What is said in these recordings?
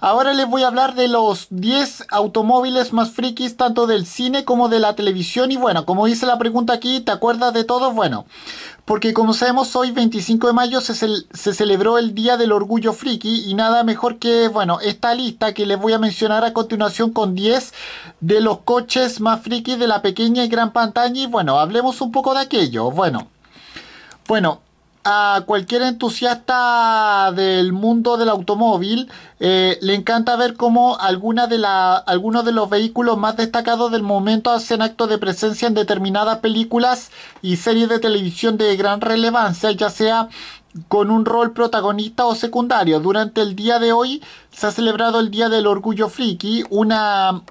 Ahora les voy a hablar de los 10 automóviles más frikis, tanto del cine como de la televisión. Y bueno, como dice la pregunta aquí, ¿te acuerdas de todo? Bueno, porque como sabemos, hoy 25 de mayo se, se celebró el Día del Orgullo Friki y nada mejor que, bueno, esta lista que les voy a mencionar a continuación con 10 de los coches más frikis de la pequeña y gran pantalla. Y bueno, hablemos un poco de aquello. Bueno. Bueno, a cualquier entusiasta del mundo del automóvil eh, le encanta ver cómo de la, algunos de los vehículos más destacados del momento hacen acto de presencia en determinadas películas y series de televisión de gran relevancia, ya sea con un rol protagonista o secundario. Durante el día de hoy se ha celebrado el Día del Orgullo Friki, una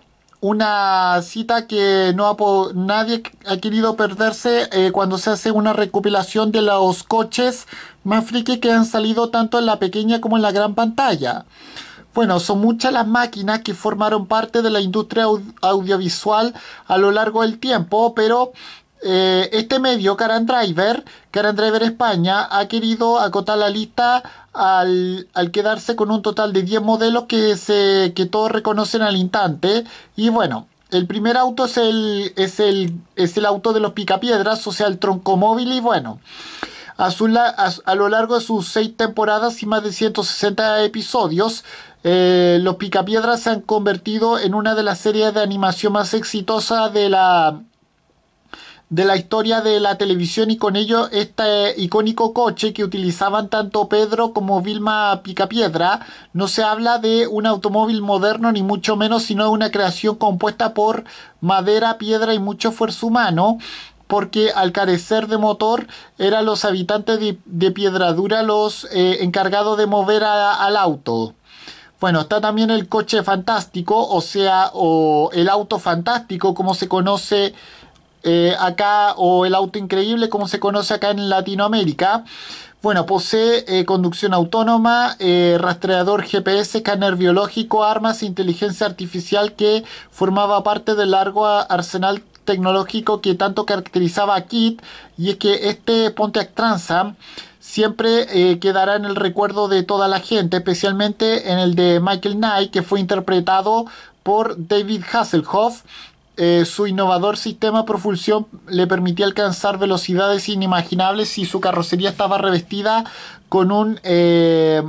una cita que no ha nadie ha querido perderse eh, cuando se hace una recopilación de los coches más friki que han salido tanto en la pequeña como en la gran pantalla. Bueno, son muchas las máquinas que formaron parte de la industria audiovisual a lo largo del tiempo, pero eh, este medio, Caran Driver, Driver España, ha querido acotar la lista al, quedarse con un total de 10 modelos que, se, todos reconocen al instante. Y bueno, el primer auto es el, es el, el auto de los picapiedras, o sea, el troncomóvil y bueno. A, a, lo largo de sus seis temporadas y más de 160 episodios, eh, Los Picapiedras se han convertido en una de las series de animación más exitosas de la, de la historia de la televisión y con ello este icónico coche que utilizaban tanto Pedro como Vilma Picapiedra. No se habla de un automóvil moderno ni mucho menos, sino de una creación compuesta por madera, piedra y mucho esfuerzo humano porque al carecer de motor eran los habitantes de, Piedra Dura los eh, encargados de mover al auto. Bueno, está también el coche fantástico, o sea, o el auto fantástico, como se conoce eh, acá o el auto increíble como se conoce acá en Latinoamérica. Bueno, posee eh, conducción autónoma, eh, rastreador GPS, escáner biológico, armas, e inteligencia artificial que formaba parte del largo arsenal tecnológico que tanto caracterizaba a Kit y es que este Pontiac Transam siempre quedará en el recuerdo de toda la gente, especialmente en el de Michael Knight que fue interpretado por David Hasselhoff eh, su innovador sistema propulsión le permitía alcanzar velocidades inimaginables y su carrocería estaba revestida con un, eh,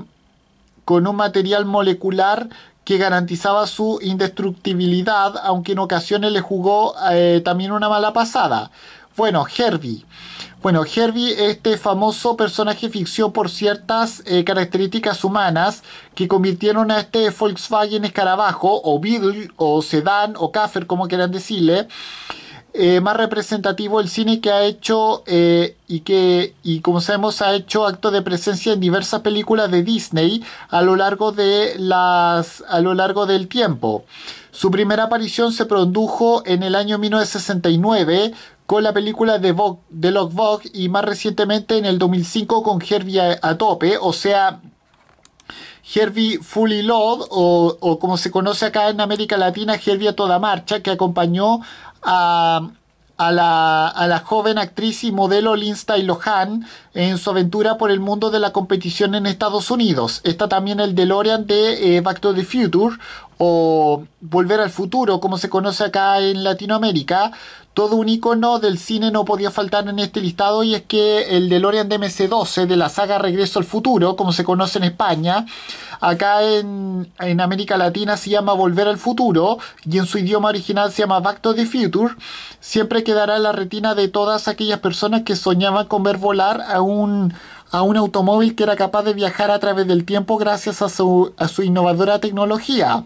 con un material molecular que garantizaba su indestructibilidad, aunque en ocasiones le jugó eh, también una mala pasada. Bueno, Herbie. Bueno, Herbie, este famoso personaje ficción por ciertas eh, características humanas que convirtieron a este Volkswagen Escarabajo, o Beetle, o Sedan, o Kaffer, como quieran decirle, eh, más representativo el cine que ha hecho eh, y que, y como sabemos, ha hecho acto de presencia en diversas películas de Disney a lo largo, de las, a lo largo del tiempo. Su primera aparición se produjo en el año 1969 con la película de, Log Vogue y más recientemente en el 2005 con Herbie a, tope, o sea, Herbie Fully Load o, como se conoce acá en América Latina, Herbie a toda marcha, que acompañó a, la, joven actriz y modelo Lindsay Lohan en su aventura por el mundo de la competición en Estados Unidos. Está también el DeLorean de eh, Back to the Future o Volver al Futuro, como se conoce acá en Latinoamérica, todo un icono del cine no podía faltar en este listado y es que el DeLorean de DMC 12 de la saga Regreso al Futuro, como se conoce en España, acá en, en América Latina se llama Volver al Futuro y en su idioma original se llama Back to the Future, siempre quedará en la retina de todas aquellas personas que soñaban con ver volar a un a un automóvil que era capaz de viajar a través del tiempo gracias a su, innovadora tecnología.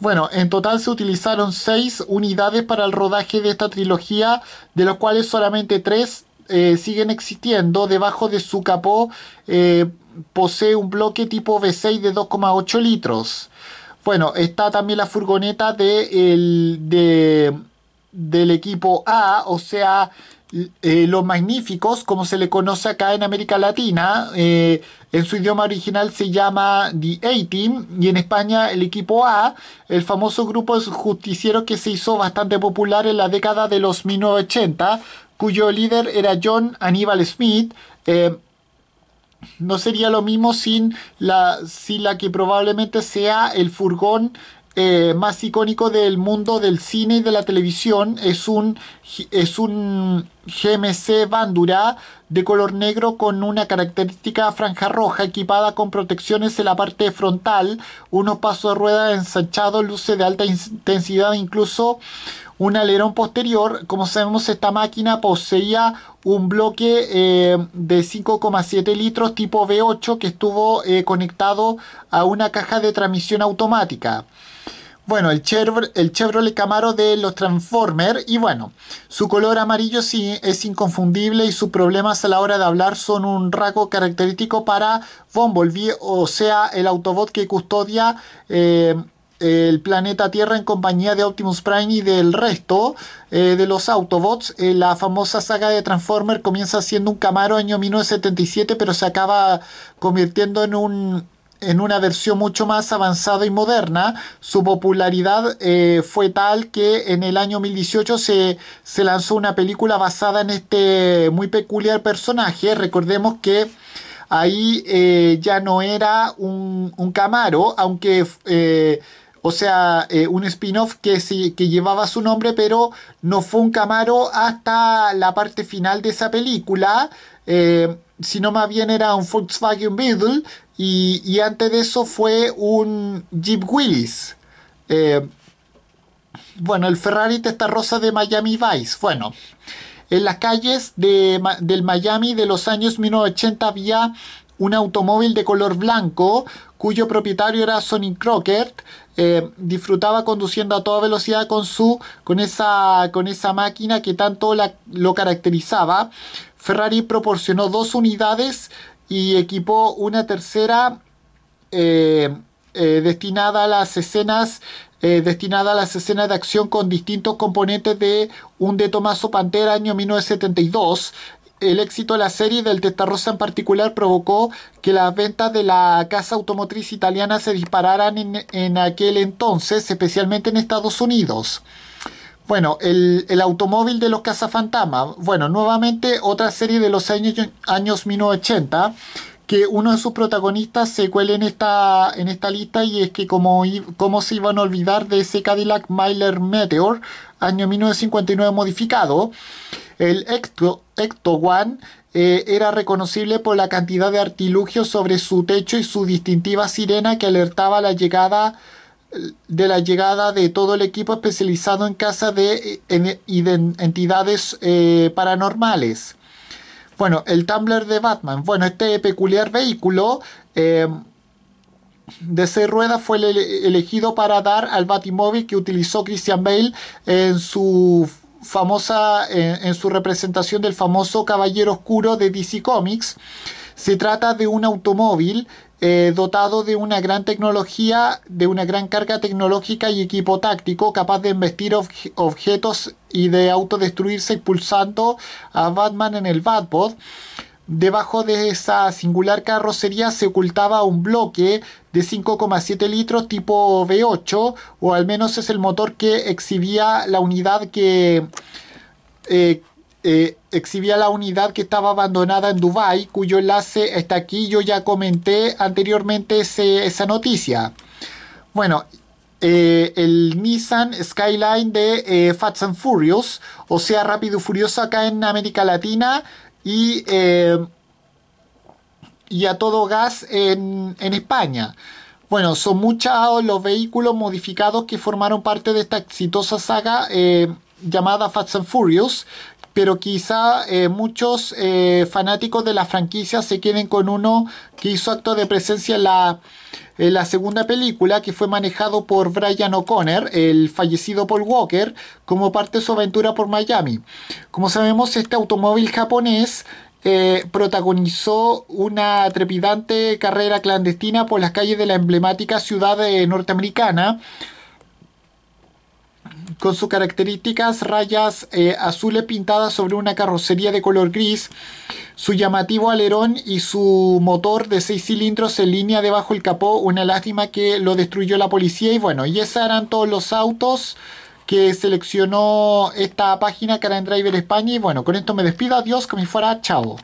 Bueno, en total se utilizaron seis unidades para el rodaje de esta trilogía, de los cuales solamente tres eh, siguen existiendo. Debajo de su capó eh, posee un bloque tipo V6 de 2,8 litros. Bueno, está también la furgoneta de, del equipo A, o sea, eh, los magníficos, como se le conoce acá en América Latina, eh, en su idioma original se llama The A-Team y en España el equipo A, el famoso grupo justiciero que se hizo bastante popular en la década de los 1980, cuyo líder era John Aníbal Smith. Eh, no sería lo mismo sin la, sin la que probablemente sea el furgón eh, más icónico del mundo del cine y de la televisión es un, es un GMC Bandura de color negro con una característica franja roja equipada con protecciones en la parte frontal, unos pasos de rueda ensanchados, luces de alta intensidad incluso un alerón posterior. Como sabemos, esta máquina poseía un bloque eh, de 5,7 litros tipo V8 que estuvo eh, conectado a una caja de transmisión automática. Bueno, el, Chevro, el Chevrolet Camaro de los Transformers. Y bueno, su color amarillo sí es inconfundible y sus problemas a la hora de hablar son un rasgo característico para Bumblebee, o sea, el Autobot que custodia eh, el planeta Tierra en compañía de Optimus Prime y del resto eh, de los Autobots. Eh, la famosa saga de Transformer comienza siendo un Camaro año 1977, pero se acaba convirtiendo en un en una versión mucho más avanzada y moderna. Su popularidad eh, fue tal que en el año 2018 se, lanzó una película basada en este muy peculiar personaje. Recordemos que ahí ya no era un, un Camaro, aunque o sea, eh, un spin-off que, llevaba su nombre, pero no fue un Camaro hasta la parte final de esa película. Eh, sino más bien era un Volkswagen Beetle y, antes de eso fue un Jeep Willis. Eh, bueno, el Ferrari rosa de Miami Vice. Bueno, en las calles del Miami de los años 1980 había un automóvil de color blanco cuyo propietario era Sonic Crockett, eh, disfrutaba conduciendo a toda velocidad con su con esa con esa máquina que tanto lo caracterizaba. Ferrari proporcionó dos unidades y equipó una tercera eh, eh, destinada a las escenas destinada a las escenas de acción con distintos componentes de un de Tomaso Pantera año 1972 el éxito de la serie del testarroza en particular provocó que las ventas de la casa automotriz italiana se dispararan en, aquel entonces, especialmente en Estados Unidos. Bueno, el, automóvil de los cazafantamas. Bueno, nuevamente otra serie de los años, 1980 que uno de sus protagonistas se cuele en esta, en esta lista y es que como, como se iban a olvidar de ese Cadillac Myler Meteor, año 1959 modificado, el Ecto, One eh, era reconocible por la cantidad de artilugios sobre su techo y su distintiva sirena que alertaba la llegada de la llegada de todo el equipo especializado en casa de entidades eh, paranormales. Bueno, el Tumblr de Batman. Bueno, este peculiar vehículo eh, DC Rueda fue elegido para dar al batimóvil que utilizó Christian Bale en su famosa en, su representación del famoso Caballero Oscuro de DC Comics. Se trata de un automóvil eh, dotado de una gran tecnología, de una gran carga tecnológica y equipo táctico capaz de investir objetos y de autodestruirse expulsando a Batman en el Batpod. Debajo de esa singular carrocería se ocultaba un bloque de 5,7 litros tipo V8, o al menos es el motor que exhibía la unidad que... Eh, eh, exhibía la unidad que estaba abandonada en Dubai, cuyo enlace está aquí, yo ya comenté anteriormente esa noticia. Bueno, eh, el Nissan Skyline de Fats and Furious, o sea, Rápido Furioso acá en América Latina, eh, y, a todo gas en, España. Bueno, son muchos los vehículos modificados que formaron parte de esta exitosa saga eh, llamada Fast and Furious, pero quizá eh, muchos eh, fanáticos de la franquicia se queden con uno que hizo acto de presencia en la, segunda película, que fue manejado por Brian O'Connor, el fallecido Paul Walker, como parte de su aventura por Miami. Como sabemos, este automóvil japonés eh, protagonizó una trepidante carrera clandestina por las calles de la emblemática ciudad norteamericana con sus características rayas eh, azules pintadas sobre una carrocería de color gris, su llamativo alerón y su motor de 6 cilindros en línea debajo del capó, una lástima que lo destruyó la policía y bueno, y esos eran todos los autos que seleccionó esta página Car and Driver España y bueno, con esto me despido, adiós, que me fuera, chao.